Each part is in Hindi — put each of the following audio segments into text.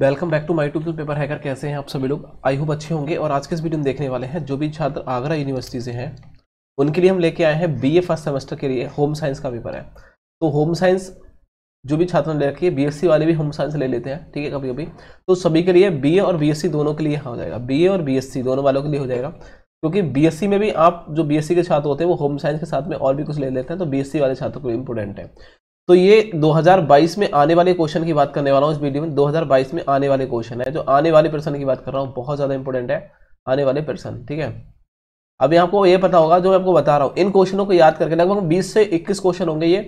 welcome back to my tubal paper hacker कैसे हैं आप सभी लोग आई होप अच्छे होंगे और आज के इस वीडियो में देखने वाले हैं जो भी छात्र आगरा यूनिवर्सिटी से हैं उनके लिए हम लेके आए हैं बी ए फर्स्ट सेमेस्टर के लिए होम साइंस का पेपर है तो होम साइंस जो भी छात्र ले रखी है सी वाले भी होम साइंस ले लेते हैं ठीक है कभी कभी तो सभी के लिए ए और सी दोनों के लिए हाँ हो जाएगा ए और सी दोनों वालों के लिए हो जाएगा क्योंकि सी में भी आप जो सी के छात्र होते हैं वो होम साइंस के साथ में और भी कुछ ले लेते हैं तो सी वाले छात्रों को इम्पोर्टेंट है तो ये 2022 में आने वाले क्वेश्चन की बात करने वाला हूँ इस वीडियो में 2022 में आने वाले क्वेश्चन है जो आने वाले पर्सन की बात कर रहा हूँ बहुत ज़्यादा इंपॉर्टेंट है आने वाले पर्सन ठीक है अभी आपको ये पता होगा जो मैं आपको बता रहा हूँ इन क्वेश्चनों को याद करके लगभग बीस से इक्कीस क्वेश्चन होंगे ये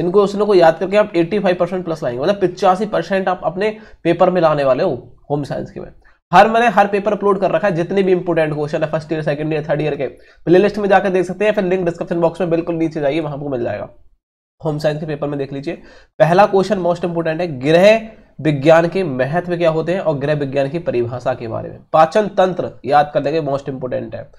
इन क्वेश्चनों को याद करके आप एट्टी परसेंट प्लस लाएंगे मतलब पिचासी परसेंट आप अपने पेपर में लाने वाले हो होम साइंस के में हर मैंने हर पेपर अपलोड कर रखा है जितने भी इंपॉर्टेंट क्वेश्चन है first year second year third year के प्लेलिस्ट में जाकर देख सकते हैं फिर लिंक डिस्क्रिप्शन बॉक्स में बिल्कुल नीचे जाइए वहां को मिल जाएगा होम साइंस के पेपर में देख लीजिए पहला क्वेश्चन मोस्ट इंपोर्टेंट है गृह विज्ञान के महत्व क्या होते हैं और गृह विज्ञान की परिभाषा के बारे में पाचन तंत्र याद कर लेंगे मोस्ट इंपोर्टेंट है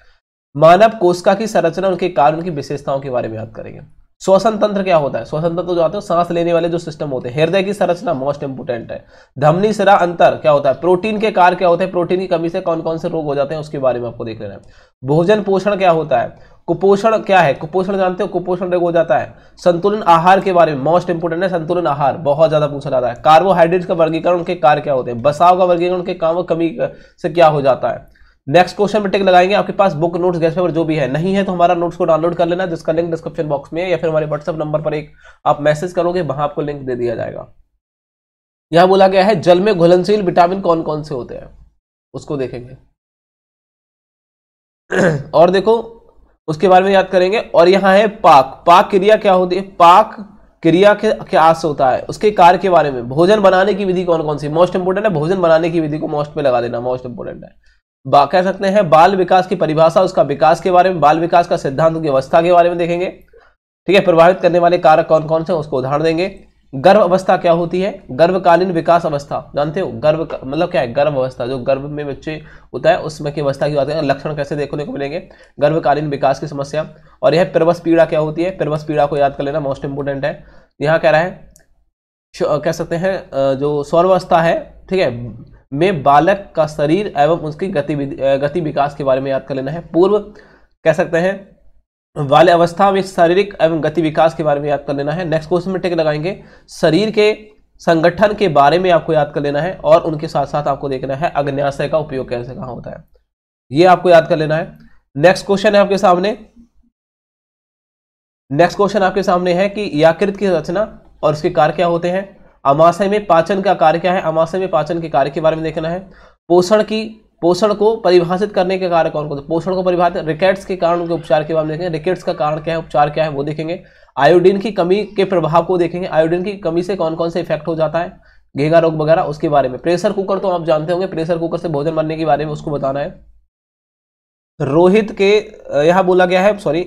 मानव कोशिका की संरचना उनके कारण की विशेषताओं के बारे में याद करेंगे श्वसन तंत्र क्या होता है श्वसन तंत्र जो तो आते हैं सांस लेने वाले जो सिस्टम होते हैं हृदय की संरचना मोस्ट इंपोर्टेंट है धमनी सिरा अंतर क्या होता है प्रोटीन के कार क्या होते हैं प्रोटीन की कमी से कौन कौन से रोग हो जाते हैं उसके बारे में आपको देख लेना है भोजन पोषण क्या होता है कुपोषण क्या है कुपोषण जानते हो कुपोषण रोग हो जाता है संतुलन आहार के बारे में मोस्ट इंपोर्टेंट है संतुलन आहार बहुत ज्यादा पूछा जाता है कार्बोहाइड्रेट का वर्गीकरण के कार्य क्या होते हैं बसाव का वर्गीकरण के काम कमी से क्या हो जाता है नेक्स्ट क्वेश्चन में टिक लगाएंगे आपके पास बुक नोट्स गैस पेपर जो भी है नहीं है तो हमारा नोट्स को डाउनलोड कर लेना जिसका लिंक डिस्क्रिप्शन बॉक्स में है या फिर हमारे व्हाट्सएप नंबर पर एक आप मैसेज करोगे वहां आपको लिंक दे दिया जाएगा यहां बोला गया है जल में घुलनशील विटामिन कौन कौन से होते हैं उसको देखेंगे और देखो उसके बारे में याद करेंगे और यहाँ है पाक पाक क्रिया क्या होती है पाक क्रिया के क्या ख्यास होता है उसके कार्य के बारे में भोजन बनाने की विधि कौन कौन सी मोस्ट इंपोर्टेंट है भोजन बनाने की विधि को मोस्ट में लगा देना मोस्ट इंपोर्टेंट है बा कह सकते हैं बाल विकास की परिभाषा उसका विकास के बारे में बाल विकास का सिद्धांत की अवस्था के बारे में देखेंगे ठीक है प्रभावित करने वाले कारक कौन कौन से उसको उदाहरण देंगे गर्भ अवस्था क्या होती है गर्भकालीन विकास अवस्था जानते हो गर्भ मतलब क्या है गर्भ अवस्था जो गर्भ में बच्चे होता है उसमें की अवस्था की बात करें लक्षण कैसे देखने को मिलेंगे गर्भकालीन विकास की समस्या और यह प्रवस पीड़ा क्या होती है प्रवस पीड़ा को याद कर लेना मोस्ट इंपोर्टेंट है यहाँ कह रहा है कह सकते हैं जो सौरवस्था है ठीक है में बालक का शरीर एवं उसकी गतिविधि गति विकास के बारे में याद कर लेना है पूर्व कह सकते हैं वाले अवस्था में शारीरिक एवं गति विकास के बारे में याद कर लेना है नेक्स्ट क्वेश्चन में टेक लगाएंगे शरीर के संगठन के बारे में आपको याद कर लेना है और उनके साथ साथ आपको देखना है अग्न्याशय का उपयोग कैसे कहा होता है ये आपको याद कर लेना है नेक्स्ट क्वेश्चन है आपके सामने नेक्स्ट क्वेश्चन आपके सामने है कि याकृत की रचना और उसके कार्य क्या होते हैं अमाशय में पाचन का कार्य क्या है अमाशय में पाचन के कार्य के बारे में देखना है पोषण की पोषण को परिभाषित करने के कारण कौन कौन से पोषण को परिभाषित रिकेट्स के कारण उनके उपचार के बारे में देखेंगे रिकेट्स का कारण क्या है उपचार क्या है वो देखेंगे आयोडीन की कमी के प्रभाव को देखेंगे आयोडीन की कमी से कौन कौन से इफेक्ट हो जाता है घेगा रोग वगैरह उसके बारे में प्रेशर कुकर तो आप जानते होंगे प्रेशर कुकर से भोजन बनने के बारे में उसको बताना है रोहित के यह बोला गया है सॉरी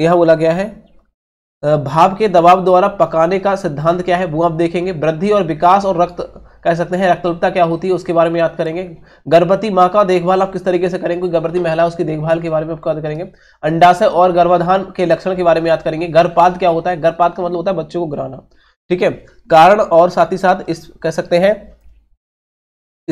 यह बोला गया है भाप के दबाव द्वारा पकाने का सिद्धांत क्या है वो आप देखेंगे वृद्धि और विकास और रक्त कह सकते हैं रक्तल्पता क्या होती है उसके बारे में याद करेंगे गर्भवती माँ का देखभाल आप किस तरीके से करेंगे गर्भवती महिला उसकी देखभाल के बारे में आप याद करेंगे अंडाशय और गर्भाधान के लक्षण के बारे में याद करेंगे गर्भपात क्या होता है गर्भपात का मतलब होता है बच्चों को गिराना ठीक है कारण और साथ ही साथ इस कह सकते हैं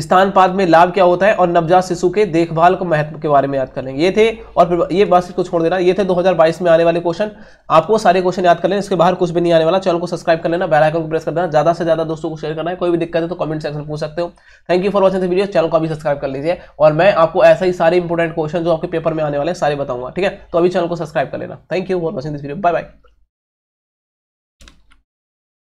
स्थान पाद में लाभ क्या होता है और नवजात शिशु के देखभाल को महत्व के बारे में याद कर लेंगे ये थे और ये बात को छोड़ देना ये थे 2022 में आने वाले क्वेश्चन आपको सारे क्वेश्चन याद कर लेना इसके बाहर कुछ भी नहीं आने वाला चैनल को सब्सक्राइब कर लेना बेल आइकन को प्रेस कर देना ज्यादा से ज्यादा दोस्तों को शेयर करना है कोई भी दिक्कत है तो कमेंट सेक्शन पूछ सकते हो thank you for watching video channel को अभी सब्सक्राइब कर लीजिए और मैं आपको ऐसा ही सारे इंपॉर्टेंट क्वेश्चन जो आपके पेपर में आने वाले सारे बताऊंगा ठीक है तो अभी चैनल को सब्सक्राइब कर लेना thank you for watching this video bye bye